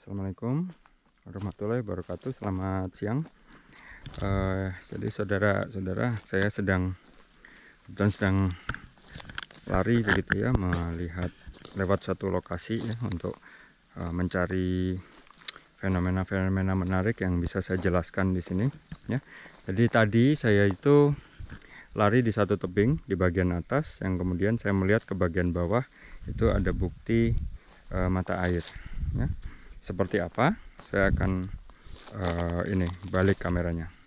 Assalamualaikum warahmatullahi wabarakatuh Selamat siang uh, Jadi saudara-saudara Saya sedang dan sedang lari begitu ya Melihat lewat satu lokasi ya Untuk uh, mencari fenomena-fenomena menarik yang bisa saya jelaskan di sini ya. Jadi tadi saya itu lari di satu tebing di bagian atas yang kemudian saya melihat ke bagian bawah itu ada bukti uh, mata air ya seperti apa saya akan uh, ini balik kameranya